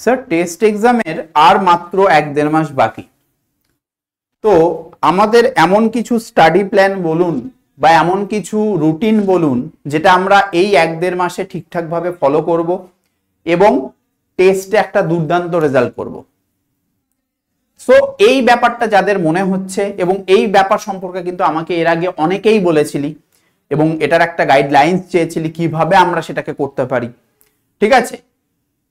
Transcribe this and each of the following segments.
sir test এক্সামের আর মাত্র এক দেড় মাস বাকি তো আমাদের এমন কিছু স্টাডি প্ল্যান বলুন বা এমন কিছু রুটিন বলুন যেটা আমরা এই এক দেড় মাসে ঠিকঠাকভাবে ফলো করব এবং টেস্টে একটা দুর্দান্ত রেজাল্ট করব সো এই ব্যাপারটা যাদের মনে হচ্ছে এবং এই ব্যাপার সম্পর্কে কিন্তু আমাকে এর আগে অনেকেই বলেছিলি এবং এটার একটা গাইডলাইন্স চেয়েছিলি কিভাবে আমরা সেটাকে করতে পারি ঠিক আছে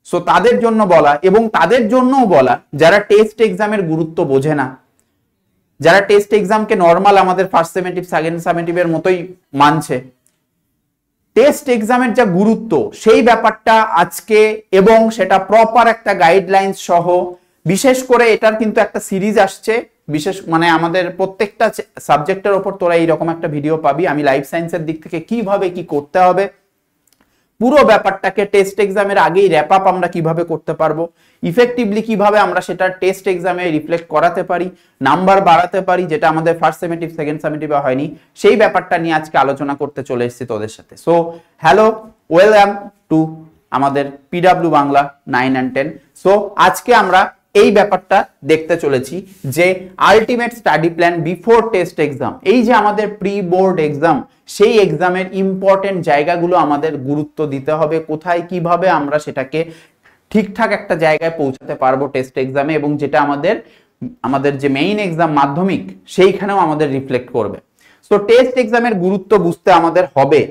সো তাদের জন্য বলা এবং তাদের জন্যও বলা যারা টেস্ট এক্সামের গুরুত্ব বোঝে না যারা টেস্ট এক্সামকে নর্মাল আমাদের ফার্স্ট সেমেটিভ সেকেন্ড সেমেটিভের মতোই মানছে টেস্ট এক্সামের যা গুরুত্ব সেই ব্যাপারটা আজকে এবং সেটা প্রপার একটা গাইডলাইন্স সহ বিশেষ করে এটার কিন্তু একটা সিরিজ আসছে বিশেষ মানে আমাদের প্রত্যেকটা সাবজেক্টের ওপর তোরা এইরকম একটা ভিডিও পাবি আমি লাইফ সায়েন্সের দিক থেকে কিভাবে কি করতে হবে পুরো ব্যাপারটাকে টেস্ট এক্সামের আগেই র্যাপ আপ আমরা কিভাবে করতে পারবো ইফেক্টিভলি কিভাবে আমরা সেটা টেস্ট এক্সামে রিফ্লেক্ট করাতে পারি নাম্বার বাড়াতে পারি যেটা আমাদের ফার্স্ট সেমিটিভ সেকেন্ড সেমিটিভে হয়নি সেই ব্যাপারটা নিয়ে আজকে আলোচনা করতে চলে এসেছি তোদের সাথে সো হ্যালো ওয়েলকাম টু আমাদের PW Bangla nine and ten so আজকে আমরা এই ব্যাপারটা দেখতে চলেছি যে ultimate study plan before test exam এই যে আমাদের প্রি বোর্ড এক্সাম সেই এক্সামের ইম্পর্টেন্ট জায়গাগুলো আমাদের গুরুত্ব দিতে হবে কোথায় কিভাবে আমরা সেটাকে ঠিকঠাক একটা জায়গায় পৌঁছাতে পারবো টেস্ট এক্সামে এবং যেটা আমাদের আমাদের যে মেইন এক্সাম মাধ্যমিক সেইখানেও আমাদের রিফ্লেক্ট করবে তো টেস্ট এক্সামের গুরুত্ব বুঝতে আমাদের হবে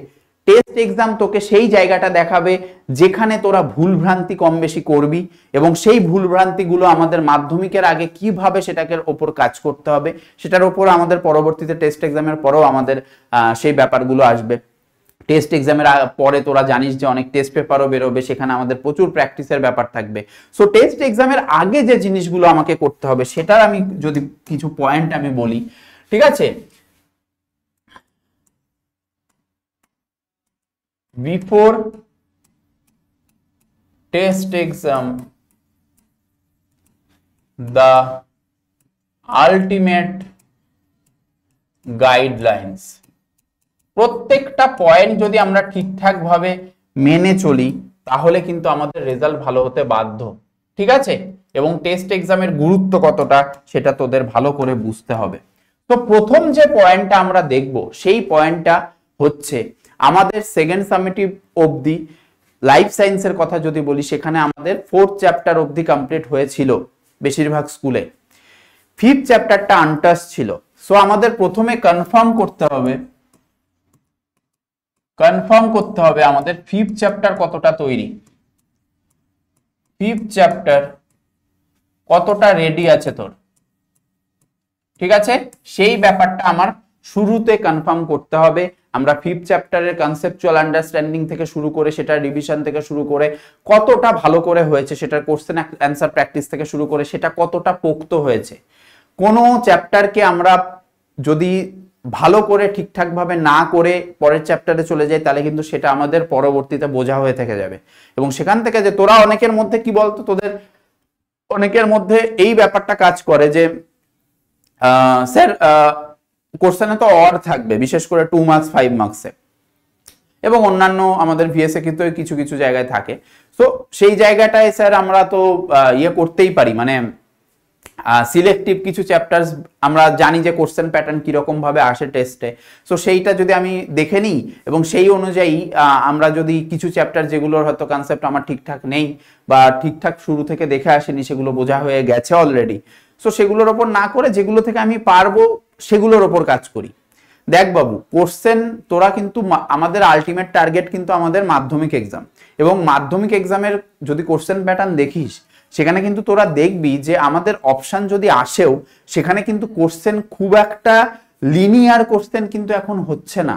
টেস্ট এক্সাম তোকে সেই জায়গাটা দেখাবে যেখানে তোরা ভুলভ্রান্তি কম বেশি করবি এবং সেই ভুলভ্রান্তিগুলো আমাদের মাধ্যমিকের আগে কিভাবে সেটাকে ওপর কাজ করতে হবে সেটার ওপর আমাদের পরবর্তীতে টেস্ট এক্সামের পরেও আমাদের সেই ব্যাপারগুলো আসবে টেস্ট এক্সামের পরে তোরা জানিস যে অনেক টেস্ট পেপারও বেরোবে সেখানে আমাদের প্রচুর প্র্যাকটিসের ব্যাপার থাকবে সো টেস্ট এক্সামের আগে যে জিনিসগুলো আমাকে করতে হবে সেটার আমি যদি কিছু পয়েন্ট আমি বলি ঠিক আছে before test exam the ultimate guidelines প্রত্যেকটা পয়েন্ট যদি আমরা ঠিকঠাকভাবে মেনে চলি তাহলে কিন্তু আমাদের রেজাল্ট ভালো হতে বাধ্য ঠিক আছে এবং টেস্ট এক্সামের গুরুত্ব কতটা সেটা তোদের ভালো করে বুঝতে হবে তো প্রথম যে পয়েন্টটা আমরা দেখব সেই পয়েন্টটা হচ্ছে আমাদের সেকেন্ড সামেটিভ অবধি লাইফ সায়েন্সের কথা যদি বলি সেখানে আমাদের ফোর্থ চ্যাপ্টার অবধি কমপ্লিট হয়েছিল বেশিরভাগ স্কুলে ফিফথ চ্যাপ্টারটা আনটাস ছিল সো আমাদের প্রথমে কনফার্ম করতে হবে কনফার্ম করতে হবে আমাদের ফিফথ চ্যাপ্টার কতটা তৈরি ফিফথ চ্যাপ্টার কতটা রেডি আছে তোর ঠিক আছে সেই ব্যাপারটা আমার শুরুতে কনফার্ম করতে হবে আমরা ফিফথ চ্যাপ্টারের কনসেপচুয়াল আন্ডারস্ট্যান্ডিং থেকে শুরু করে সেটা রিভিশন থেকে শুরু করে কতটা ভালো করে হয়েছে সেটার কোশ্চেন অ্যান্সার প্র্যাকটিস থেকে শুরু করে সেটা কতটা পোক্ত হয়েছে কোনো চ্যাপ্টারকে আমরা যদি ভালো করে ঠিকঠাকভাবে না করে পরের চ্যাপ্টারে চলে যাই তাহলে কিন্তু সেটা আমাদের পরবর্তীতে বোঝা হয়ে থেকে যাবে এবং সেখান থেকে যে তোরা অনেকের মধ্যে কি বলতো তোদের অনেকের মধ্যে এই ব্যাপারটা কাজ করে যে স্যার কোশ্চেনে তো অর থাকবে বিশেষ করে টু মার্কস ফাইভ মার্কসে এবং অন্যান্য আমাদের ভিএসএ কিন্তু কিছু কিছু জায়গায় থাকে তো সেই জায়গাটায় স্যার আমরা তো ইয়ে করতেই পারি মানে সিলেক্টিভ কিছু চ্যাপ্টার আমরা জানি যে কোশ্চেন প্যাটার্ন কীরকমভাবে আসে টেস্টে সো সেইটা যদি আমি দেখে নিই এবং সেই অনুযায়ী আমরা যদি কিছু চ্যাপ্টার যেগুলোর হয়তো কনসেপ্ট আমার ঠিকঠাক নেই বা ঠিকঠাক শুরু থেকে দেখে আসেনি সেগুলো বোঝা হয়ে গেছে অলরেডি সো সেগুলোর ওপর না করে যেগুলো থেকে আমি পারবো সেগুলোর ওপর কাজ করি দেখ বাবু কোশ্চেন তোরা কিন্তু আমাদের আলটিমেট টার্গেট কিন্তু আমাদের মাধ্যমিক এক্সাম এবং মাধ্যমিক এক্সামের যদি কোশ্চেন প্যাটার্ন দেখিস সেখানে কিন্তু তোরা দেখবি যে আমাদের অপশান যদি আসেও সেখানে কিন্তু কোশ্চেন খুব একটা লিনিয়ার কোশ্চেন কিন্তু এখন হচ্ছে না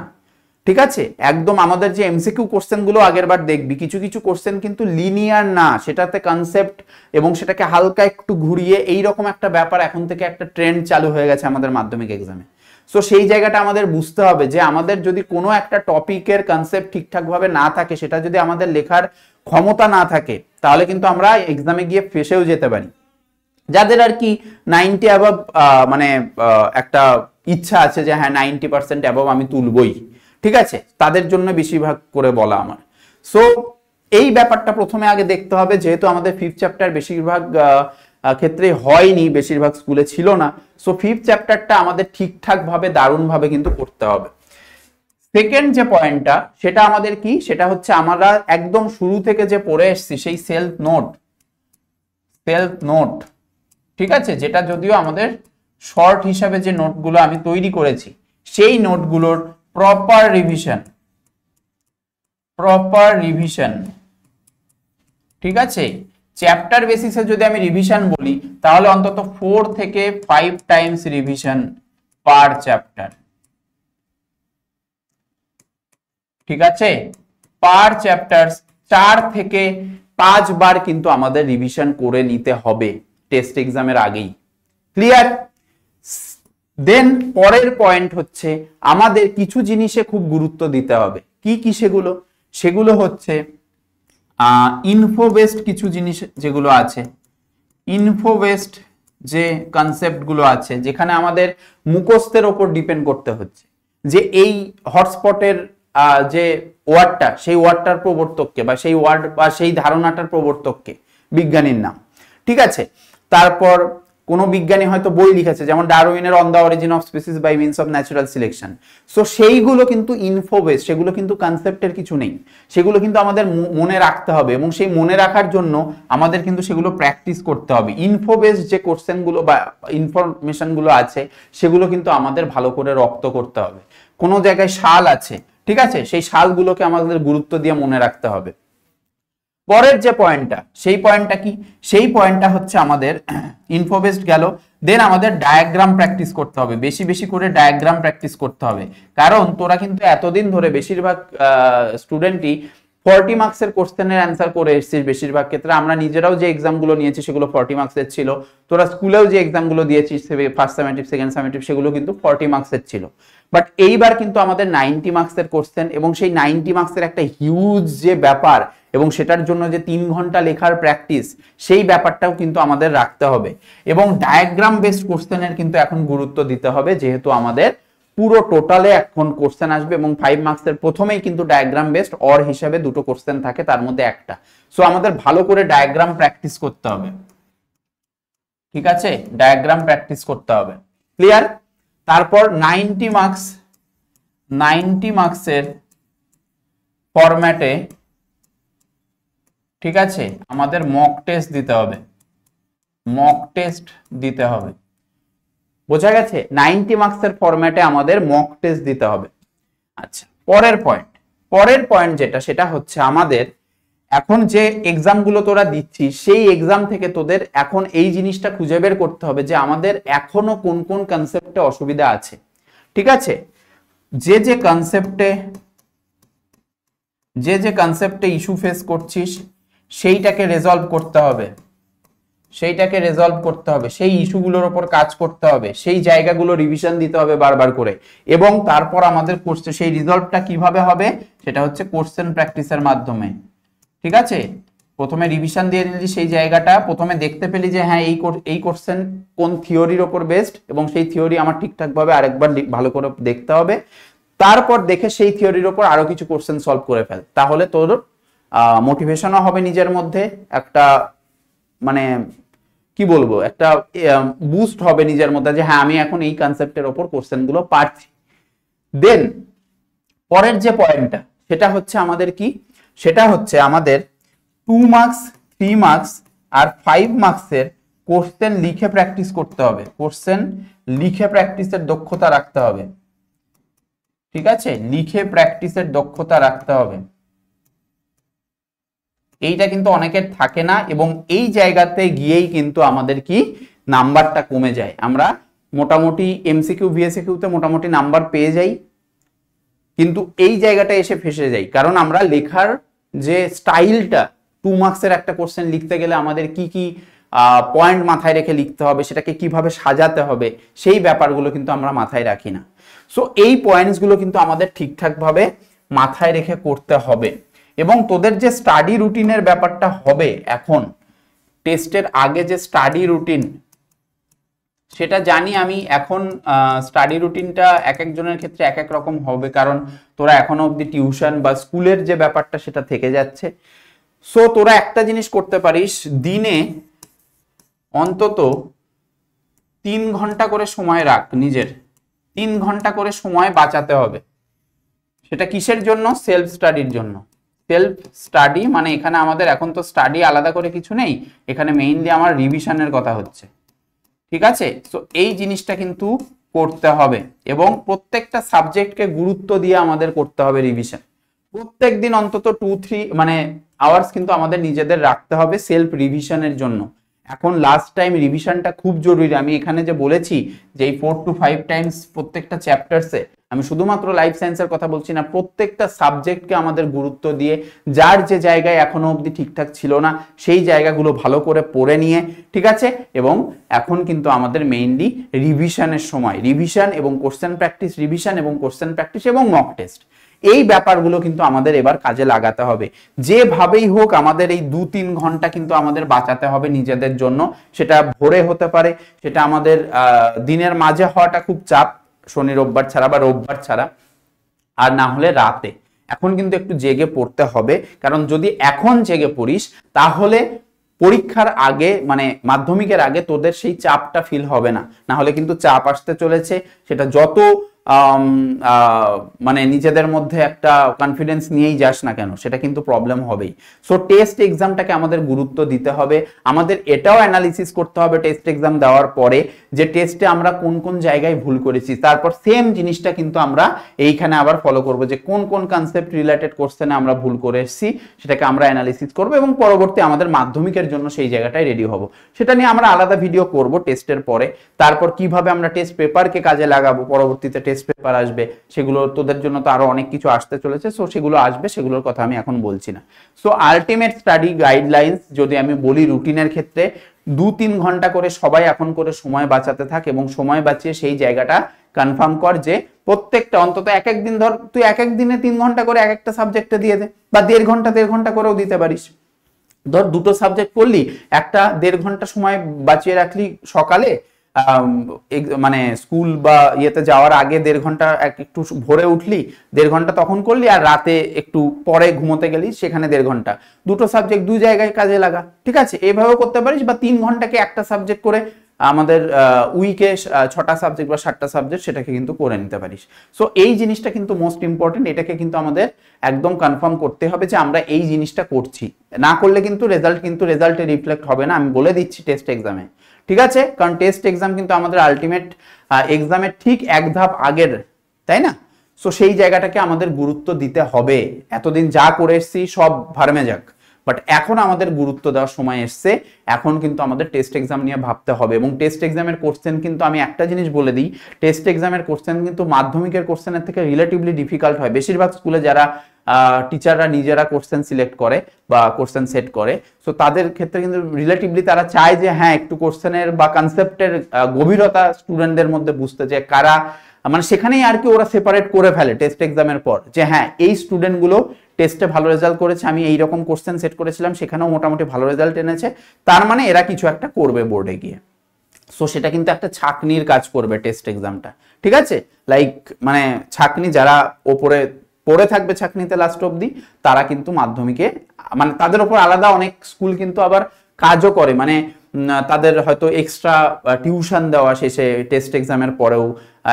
ঠিক আছে একদম আমাদের যে এমসিকিউ কোশ্চেনগুলো আগের বার দেখবি কিছু কিছু কোশ্চেন কিন্তু লিনিয়ার না সেটাতে কনসেপ্ট এবং সেটাকে হালকা একটু ঘুরিয়ে এই রকম একটা ব্যাপার এখন থেকে একটা ট্রেন্ড চালু হয়ে গেছে আমাদের মাধ্যমিক এক্সামে সো সেই জায়গাটা আমাদের বুঝতে হবে যে আমাদের যদি কোনো একটা টপিকের কনসেপ্ট ঠিকঠাকভাবে না থাকে সেটা যদি আমাদের লেখার ক্ষমতা না থাকে তাহলে কিন্তু আমরা এক্সামে গিয়ে ফেসেও যেতে পারি যাদের আর কি নাইনটি অ্যাবাব মানে একটা ইচ্ছা আছে যে হ্যাঁ নাইনটি পার্সেন্ট অ্যাবভ আমি তুলবই ঠিক আছে তাদের জন্য বেশিরভাগ করে বলা আমার সো এই ব্যাপারটা প্রথমে আগে দেখতে হবে যেহেতু আমাদের ফিফথ চ্যাপ্টার বেশিরভাগ ক্ষেত্রে হয়নি বেশিরভাগ স্কুলে ছিল না সো ফিফথ চ্যাপ্টারটা আমাদের ঠিকঠাকভাবে দারুণভাবে কিন্তু করতে হবে সেকেন্ড যে পয়েন্টটা সেটা আমাদের কি সেটা হচ্ছে আমরা একদম শুরু থেকে যে পড়ে এসছি সেই সেলফ নোট সেলফ নোট ঠিক আছে যেটা যদিও আমাদের শর্ট হিসাবে যে নোটগুলো আমি তৈরি করেছি সেই নোটগুলোর proper revision proper revision ঠিক আছে চ্যাপ্টার বেসিসে যদি আমি রিভিশন বলি তাহলে অন্তত ফোর থেকে five times revision per chapter ঠিক আছে পার চ্যাপ্টার চার থেকে পাঁচবার কিন্তু আমাদের রিভিশন করে নিতে হবে টেস্ট এক্সামের আগেই ক্লিয়ার দেন পরের পয়েন্ট হচ্ছে আমাদের কিছু জিনিসে খুব গুরুত্ব দিতে হবে কি কি সেগুলো সেগুলো হচ্ছে ইনফোবেস্ট কিছু জিনিস যেগুলো আছে ইনফোবেস্ট যে কনসেপ্টগুলো আছে যেখানে আমাদের মুখস্থের ওপর ডিপেন্ড করতে হচ্ছে যে এই হটস্পটের যে ওয়ার্ডটা সেই ওয়ার্ডটার প্রবর্তককে বা সেই ওয়ার্ড বা সেই ধারণাটার প্রবর্তককে বিজ্ঞানীর নাম ঠিক আছে তারপর কোনো বিজ্ঞানী হয়তো বই লিখেছে যেমন ডারউইনের on the origin of species by means of natural selection so সেইগুলো কিন্তু ইনফোবেস সেগুলো কিন্তু কনসেপ্টের কিছু নেই সেগুলো কিন্তু আমাদের মনে রাখতে হবে এবং সেই মনে রাখার জন্য আমাদের কিন্তু সেগুলো প্র্যাকটিস করতে হবে ইনফোবেস যে কোশ্চেনগুলো বা ইনফরমেশনগুলো আছে সেগুলো কিন্তু আমাদের ভালো করে রপ্ত করতে হবে কোনো জায়গায় শাল আছে ঠিক আছে সেই শালগুলোকে আমাদের গুরুত্ব দিয়ে মনে রাখতে হবে পরের যে পয়েন্টটা সেই পয়েন্টটা কি সেই পয়েন্টটা হচ্ছে আমাদের ইনফোবেস্ট গেল দেন আমাদের ডায়াগ্রাম প্র্যাকটিস করতে হবে বেশি বেশি করে ডায়াগ্রাম প্র্যাকটিস করতে হবে কারণ তোরা কিন্তু এতদিন ধরে বেশিরভাগ স্টুডেন্টই ফর্টি মার্কসের কোশ্চেনের অ্যান্সার করে এসেছিস বেশিরভাগ ক্ষেত্রে আমরা নিজেরাও যে এক্সামগুলো নিয়েছি সেগুলো ফর্টি মার্কসের ছিল তোরা স্কুলেও যে এক্সামগুলো দিয়েছিস ফার্স্ট সামেটিভ সেকেন্ড সামেটিভ সেগুলো কিন্তু ফর্টি মার্কসের ছিল বাট এইবার কিন্তু আমাদের নাইনটি মার্কসের কোশ্চেন এবং সেই নাইনটি মার্কসের একটা হিউজ যে ব্যাপার এবং সেটার জন্য যে তিন ঘন্টা লেখার প্র্যাকটিস সেই ব্যাপারটাও কিন্তু আমাদের রাখতে হবে এবং ডায়াগ্রাম বেসড কোশ্চেনের কিন্তু এখন গুরুত্ব দিতে হবে যেহেতু আমাদের পুরো টোটালে এখন কোশ্চেন আসবে এবং ফাইভ মার্কসের প্রথমেই কিন্তু ডায়াগ্রাম বেসড অর হিসাবে দুটো কোশ্চেন থাকে তার মধ্যে একটা সো আমাদের ভালো করে ডায়াগ্রাম প্র্যাকটিস করতে হবে ঠিক আছে ডায়াগ্রাম প্র্যাকটিস করতে হবে ক্লিয়ার তারপর নাইনটি মার্কস নাইনটি মার্কসের ফরম্যাটে ঠিক আছে আমাদের মক টেস্ট দিতে হবে মক টেস্ট দিতে হবে বোঝা গেছে নাইনটি মার্কসের ফরম্যাটে আমাদের মক টেস্ট দিতে হবে আচ্ছা পরের পয়েন্ট পরের পয়েন্ট যেটা সেটা হচ্ছে আমাদের এখন যে এক্সামগুলো তোরা দিচ্ছিস সেই এক্সাম থেকে তোদের এখন এই জিনিসটা খুঁজে বের করতে হবে যে আমাদের এখনো কোন কোন কনসেপ্টে অসুবিধা আছে ঠিক আছে যে যে কনসেপ্টে যে যে কনসেপ্টে ইস্যু ফেস করছিস সেইটাকে রেজলভ করতে হবে সেইটাকে রেজলভ করতে হবে সেই ইস্যুগুলোর ওপর কাজ করতে হবে সেই জায়গাগুলো রিভিশন দিতে হবে বারবার করে এবং তারপর আমাদের কোর্সে সেই রিজলভটা কিভাবে হবে সেটা হচ্ছে কোশ্চেন প্র্যাকটিসের মাধ্যমে ঠিক আছে প্রথমে রিভিশন দিয়ে নিলি সেই জায়গাটা প্রথমে দেখতে পেলি যে হ্যাঁ এই এই কোশ্চেন কোন থিওরির ওপর বেস্ট এবং সেই থিওরি আমার ঠিকঠাকভাবে আরেকবার ভালো করে দেখতে হবে তারপর দেখে সেই থিওরির ওপর আরো কিছু কোশ্চেন সলভ করে ফেল তাহলে তোর মোটিভেশনও হবে নিজের মধ্যে একটা মানে কি বলবো একটা বুস্ট হবে নিজের মধ্যে যে হ্যাঁ আমি এখন এই কনসেপ্টের ওপর কোশ্চেনগুলো পারছি দেন পরের যে পয়েন্টটা সেটা হচ্ছে আমাদের কি সেটা হচ্ছে আমাদের টু মার্কস থ্রি মার্কস আর ফাইভ মার্কসের কোশ্চেন লিখে প্র্যাকটিস করতে হবে কোশ্চেন লিখে প্র্যাকটিসের দক্ষতা রাখতে হবে ঠিক আছে লিখে প্র্যাকটিসের দক্ষতা রাখতে হবে এইটা কিন্তু অনেকের থাকে না এবং এই জায়গাতে গিয়েই কিন্তু আমাদের কি নাম্বারটা কমে যায় আমরা মোটামুটি এমসিকিউ ভিএসিকিউতে মোটামুটি নাম্বার পেয়ে যাই কিন্তু এই জায়গাটা এসে ফেসে যাই কারণ আমরা লেখার যে স্টাইলটা টু মার্কসের একটা কোশ্চেন লিখতে গেলে আমাদের কি কি পয়েন্ট মাথায় রেখে লিখতে হবে সেটাকে কিভাবে সাজাতে হবে সেই ব্যাপারগুলো কিন্তু আমরা মাথায় রাখি না সো এই পয়েন্টসগুলো কিন্তু আমাদের ঠিকঠাকভাবে মাথায় রেখে করতে হবে এবং তোদের যে স্টাডি রুটিনের ব্যাপারটা হবে এখন টেস্টের আগে যে স্টাডি রুটিন সেটা জানি আমি এখন স্টাডি রুটিনটা এক একজনের ক্ষেত্রে এক এক রকম হবে কারণ তোরা এখনো অবধি টিউশন বা স্কুলের যে ব্যাপারটা সেটা থেকে যাচ্ছে সো তোরা একটা জিনিস করতে পারিস দিনে অন্তত তিন ঘন্টা করে সময় রাখ নিজের তিন ঘন্টা করে সময় বাঁচাতে হবে সেটা কিসের জন্য সেলফ স্টাডির জন্য সেলফ স্টাডি মানে এখানে আমাদের এখন তো স্টাডি আলাদা করে কিছু নেই এখানে মেইনলি আমার রিভিশনের কথা হচ্ছে ঠিক আছে তো এই জিনিসটা কিন্তু করতে হবে এবং প্রত্যেকটা সাবজেক্টকে গুরুত্ব দিয়ে আমাদের করতে হবে রিভিশন প্রত্যেক দিন অন্তত টু থ্রি মানে আওয়ার্স কিন্তু আমাদের নিজেদের রাখতে হবে সেলফ রিভিশনের জন্য এখন লাস্ট টাইম রিভিশনটা খুব জরুরি আমি এখানে যে বলেছি যে এই ফোর টু ফাইভ টাইমস প্রত্যেকটা চ্যাপ্টারসে আমি শুধুমাত্র লাইফ সায়েন্সের কথা বলছি না প্রত্যেকটা সাবজেক্টকে আমাদের গুরুত্ব দিয়ে যার যে জায়গায় এখনো অবধি ঠিকঠাক ছিল না সেই জায়গাগুলো ভালো করে পড়ে নিয়ে ঠিক আছে এবং এখন কিন্তু আমাদের মেইনলি রিভিশনের সময় রিভিশন এবং কোশ্চেন প্র্যাকটিস রিভিশন এবং কোশ্চেন প্র্যাকটিস এবং মক টেস্ট এই ব্যাপারগুলো কিন্তু আমাদের এবার কাজে লাগাতে হবে যেভাবেই হোক আমাদের এই দু তিন ঘন্টা কিন্তু আমাদের বাঁচাতে হবে নিজেদের জন্য সেটা ভোরে হতে পারে সেটা আমাদের দিনের মাঝে হওয়াটা খুব চাপ শনি রোববার ছাড়া বা রোববার ছাড়া আর না হলে রাতে এখন কিন্তু একটু জেগে পড়তে হবে কারণ যদি এখন জেগে পড়িস তাহলে পরীক্ষার আগে মানে মাধ্যমিকের আগে তোদের সেই চাপটা ফিল হবে না না হলে কিন্তু চাপ আসতে চলেছে সেটা যত মানে নিজেদের মধ্যে একটা কনফিডেন্স নিয়েই যাস না কেন সেটা কিন্তু প্রবলেম হবেই সো টেস্ট এক্সামটাকে আমাদের গুরুত্ব দিতে হবে আমাদের এটাও অ্যানালিসিস করতে হবে টেস্ট এক্সাম দেওয়ার পরে যে টেস্টে আমরা কোন কোন জায়গায় ভুল করেছি তারপর সেম জিনিসটা কিন্তু আমরা এইখানে আবার ফলো করব যে কোন কোন কনসেপ্ট রিলেটেড কোশ্চেনে আমরা ভুল করে এসেছি সেটাকে আমরা অ্যানালিসিস করব এবং পরবর্তী আমাদের মাধ্যমিকের জন্য সেই জায়গাটায় রেডি হব সেটা নিয়ে আমরা আলাদা ভিডিও করব টেস্টের পরে তারপর কিভাবে আমরা টেস্ট পেপারকে কাজে লাগাবো পরবর্তীতে টেস্ট পেপার আসবে সেগুলো তোদের জন্য তো আরো অনেক কিছু আসতে চলেছে সো সেগুলো আসবে সেগুলোর কথা আমি এখন বলছি না সো আলটিমেট স্টাডি গাইডলাইন্স যদি আমি বলি রুটিনের ক্ষেত্রে দু তিন ঘন্টা করে সবাই এখন করে সময় বাঁচাতে থাক এবং সময় বাঁচিয়ে সেই জায়গাটা কনফার্ম কর যে প্রত্যেকটা অন্তত এক একদিন ধর তুই এক এক দিনে তিন ঘন্টা করে এক একটা সাবজেক্টে দিয়ে দে বা দেড় ঘন্টা দেড় ঘন্টা করেও দিতে পারিস ধর দুটো সাবজেক্ট করলি একটা দেড় ঘন্টা সময় বাঁচিয়ে রাখলি সকালে মানে স্কুল বা ইয়েতে যাওয়ার আগে দেড় ঘন্টা একটু ভোরে উঠলি দেড় ঘন্টা তখন করলি আর রাতে একটু পরে ঘুমোতে গেলি সেখানে দেড় ঘন্টা দুটো সাবজেক্ট দুই জায়গায় কাজে লাগা ঠিক আছে এভাবে করতে পারিস বা তিন ঘন্টাকে একটা সাবজেক্ট করে আমাদের উইকে ছটা সাবজেক্ট বা সাতটা সাবজেক্ট সেটাকে কিন্তু করে নিতে পারিস সো এই জিনিসটা কিন্তু মোস্ট ইম্পর্টেন্ট এটাকে কিন্তু আমাদের একদম কনফার্ম করতে হবে যে আমরা এই জিনিসটা করছি না করলে কিন্তু রেজাল্ট কিন্তু রেজাল্টে রিফ্লেক্ট হবে না আমি বলে দিচ্ছি টেস্ট এক্সামে ঠিক আছে কারণ টেস্ট এক্সাম কিন্তু আমাদের আলটিমেট এক্সামের ঠিক এক ধাপ আগের তাই না সো সেই জায়গাটাকে আমাদের গুরুত্ব দিতে হবে এতদিন যা করে এসছি সব ভারমে যাক বাট এখন আমাদের গুরুত্ব দেওয়ার সময় এসছে এখন কিন্তু আমাদের টেস্ট এক্সাম নিয়ে ভাবতে হবে এবং টেস্ট এক্সামের কোশ্চেন কিন্তু আমি একটা জিনিস বলে দিই টেস্ট এক্সামের কোশ্চেন কিন্তু মাধ্যমিকের কোশ্চেনের থেকে রিলেটিভলি ডিফিকাল্ট হয় বেশিরভাগ স্কুলে যারা টিচাররা নিজেরা কোশ্চেন সিলেক্ট করে বা কোশ্চেন সেট করে সো তাদের ক্ষেত্রে কিন্তু রিলেটিভলি তারা চায় যে হ্যাঁ একটু কোশ্চেনের বা কনসেপ্টের গভীরতা স্টুডেন্টদের মধ্যে বুঝতে যে কারা মানে সেখানেই আর কি ওরা সেপারেট করে ফেলে টেস্ট এক্সামের পর যে হ্যাঁ এই স্টুডেন্টগুলো টেস্টে ভালো রেজাল্ট করেছে আমি এই রকম কোশ্চেন সেট করেছিলাম সেখানেও মোটামুটি ভালো রেজাল্ট এনেছে তার মানে এরা কিছু একটা করবে বোর্ডে গিয়ে সো সেটা কিন্তু একটা ছাকনির কাজ করবে টেস্ট এক্সামটা ঠিক আছে লাইক মানে ছাকনি যারা ওপরে পড়ে থাকবে ছাকনিতে লাস্ট অব্দি তারা কিন্তু মাধ্যমিকে মানে তাদের ওপর আলাদা অনেক স্কুল কিন্তু আবার কাজও করে মানে তাদের হয়তো এক্সট্রা টিউশন দেওয়া শেষে টেস্ট এক্সামের পরেও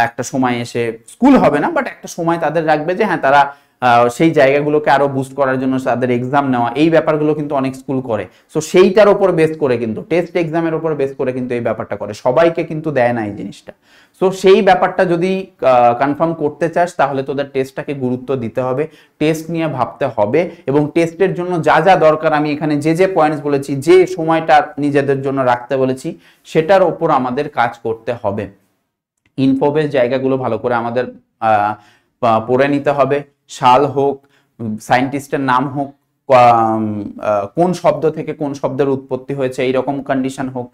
একটা সময় এসে স্কুল হবে না বাট একটা সময় তাদের রাখবে যে হ্যাঁ তারা সেই জায়গাগুলোকে আরো বুস্ট করার জন্য তাদের এক্সাম নেওয়া এই ব্যাপারগুলো কিন্তু অনেক স্কুল করে সো সেইটার ওপর বেস করে কিন্তু টেস্ট এক্সামের ওপর বেস করে কিন্তু এই ব্যাপারটা করে সবাইকে কিন্তু দেয় না এই জিনিসটা সো সেই ব্যাপারটা যদি কনফার্ম করতে চাস তাহলে তোদের টেস্টটাকে গুরুত্ব দিতে হবে টেস্ট নিয়ে ভাবতে হবে এবং টেস্টের জন্য যা যা দরকার আমি এখানে যে যে পয়েন্টস বলেছি যে সময়টা নিজেদের জন্য রাখতে বলেছি সেটার ওপর আমাদের কাজ করতে হবে ইনফোবেস জায়গাগুলো ভালো করে আমাদের পড়ে নিতে হবে শাল হোক সায়েন্টিস্টের নাম হোক কোন শব্দ থেকে কোন শব্দের উৎপত্তি হয়েছে এই রকম কন্ডিশন হোক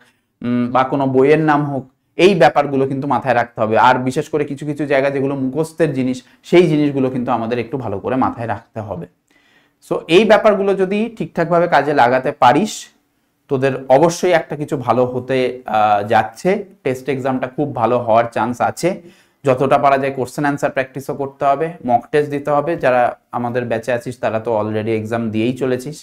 বা কোনো বইয়ের নাম হোক এই ব্যাপারগুলো কিন্তু মাথায় রাখতে হবে আর বিশেষ করে কিছু কিছু জায়গা যেগুলো মুখস্থের জিনিস সেই জিনিসগুলো কিন্তু আমাদের একটু ভালো করে মাথায় রাখতে হবে সো এই ব্যাপারগুলো যদি ঠিকঠাকভাবে কাজে লাগাতে পারিস তোদের অবশ্যই একটা কিছু ভালো হতে যাচ্ছে টেস্ট এক্সামটা খুব ভালো হওয়ার চান্স আছে যতটা পারা যায় কোশ্চেন অ্যান্সার প্র্যাকটিসও করতে হবে মক টেস্ট দিতে হবে যারা আমাদের ব্যাচে আছিস তারা তো অলরেডি এক্সাম দিয়েই চলেছিস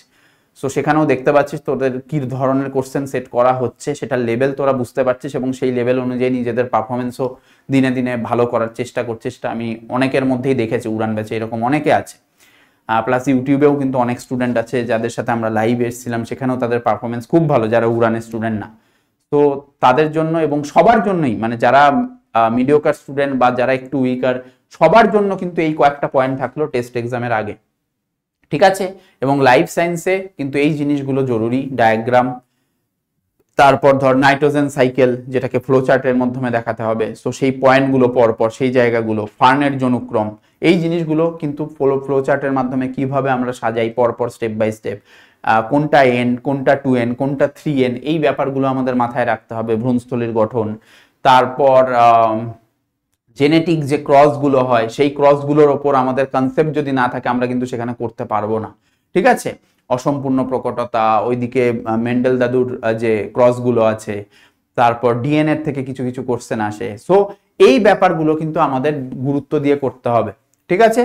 সো সেখানেও দেখতে পাচ্ছিস তোদের কী ধরনের কোশ্চেন সেট করা হচ্ছে সেটা লেভেল তোরা বুঝতে পারছিস এবং সেই লেভেল অনুযায়ী নিজেদের পারফরমেন্সও দিনে দিনে ভালো করার চেষ্টা করছিস সেটা আমি অনেকের মধ্যেই দেখেছি উড়ান ব্যাচে এরকম অনেকে আছে প্লাস ইউটিউবেও কিন্তু অনেক স্টুডেন্ট আছে যাদের সাথে আমরা লাইভ এসেছিলাম সেখানেও তাদের পারফরমেন্স খুব ভালো যারা উড়ানের স্টুডেন্ট না তো তাদের জন্য এবং সবার জন্যই মানে যারা মিডিওকার স্টুডেন্ট বা যারা একটু উইকার সবার জন্য কিন্তু এই কয়েকটা পয়েন্ট থাকলো টেস্ট এক্সামের আগে ঠিক আছে এবং লাইফ সায়েন্সে কিন্তু এই জিনিসগুলো জরুরি ডায়াগ্রাম তারপর ধর নাইট্রোজেন সাইকেল যেটাকে ফ্লোচার্টের মাধ্যমে দেখাতে হবে সো সেই পয়েন্টগুলো পরপর সেই জায়গাগুলো ফার্নের জনুক্রম এই জিনিসগুলো কিন্তু ফ্লো ফ্লো চার্টের মাধ্যমে কিভাবে আমরা সাজাই পরপর স্টেপ বাই স্টেপ কোনটা এন কোনটা টু এন কোনটা থ্রি এন এই ব্যাপারগুলো আমাদের মাথায় রাখতে হবে ভ্রূণস্থলীর গঠন তারপর জেনেটিক যে ক্রসগুলো হয় সেই ক্রসগুলোর ওপর আমাদের কনসেপ্ট যদি না থাকে আমরা কিন্তু সেখানে করতে পারবো না ঠিক আছে অসম্পূর্ণ প্রকটতা ওইদিকে মেন্ডেল দাদুর যে ক্রসগুলো আছে তারপর ডিএনএর থেকে কিছু কিছু কোশ্চেন আসে সো এই ব্যাপারগুলো কিন্তু আমাদের গুরুত্ব দিয়ে করতে হবে ঠিক আছে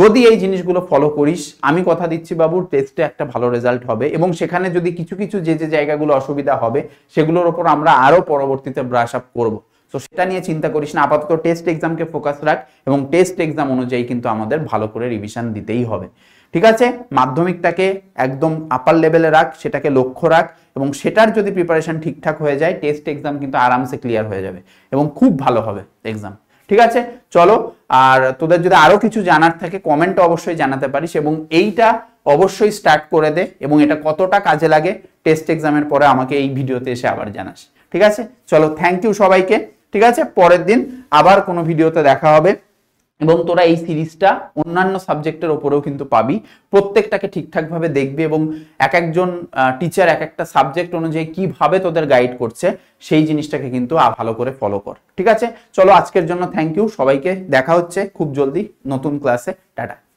যদি এই জিনিসগুলো ফলো করিস আমি কথা দিচ্ছি বাবুর টেস্টে একটা ভালো রেজাল্ট হবে এবং সেখানে যদি কিছু কিছু যে যে জায়গাগুলো অসুবিধা হবে সেগুলোর ওপর আমরা আরও পরবর্তীতে ব্রাশ আপ করবো তো সেটা নিয়ে চিন্তা করিস না আপাতত টেস্ট এক্সামকে ফোকাস রাখ এবং টেস্ট এক্সাম অনুযায়ী কিন্তু আমাদের ভালো করে রিভিশন দিতেই হবে ঠিক আছে মাধ্যমিকটাকে একদম আপার লেভেলে রাখ সেটাকে লক্ষ্য রাখ এবং সেটার যদি প্রিপারেশন ঠিকঠাক হয়ে যায় টেস্ট এক্সাম কিন্তু আরামসে ক্লিয়ার হয়ে যাবে এবং খুব ভালো হবে এক্সাম ঠিক আছে চলো আর তোদের যদি আরও কিছু জানার থাকে কমেন্ট অবশ্যই জানাতে পারিস এবং এইটা অবশ্যই স্টার্ট করে দে এবং এটা কতটা কাজে লাগে টেস্ট এক্সামের পরে আমাকে এই ভিডিওতে এসে আবার জানাস ঠিক আছে চলো থ্যাংক ইউ সবাইকে ঠিক আছে পরের দিন আবার কোনো ভিডিওতে দেখা হবে এবং তোরা এই সিরিজটা অন্যান্য সাবজেক্টের ওপরেও কিন্তু পাবি প্রত্যেকটাকে ঠিকঠাকভাবে দেখবি এবং এক একজন টিচার এক একটা সাবজেক্ট অনুযায়ী কিভাবে তোদের গাইড করছে সেই জিনিসটাকে কিন্তু ভালো করে ফলো কর ঠিক আছে চলো আজকের জন্য থ্যাংক ইউ সবাইকে দেখা হচ্ছে খুব জলদি নতুন ক্লাসে টাটা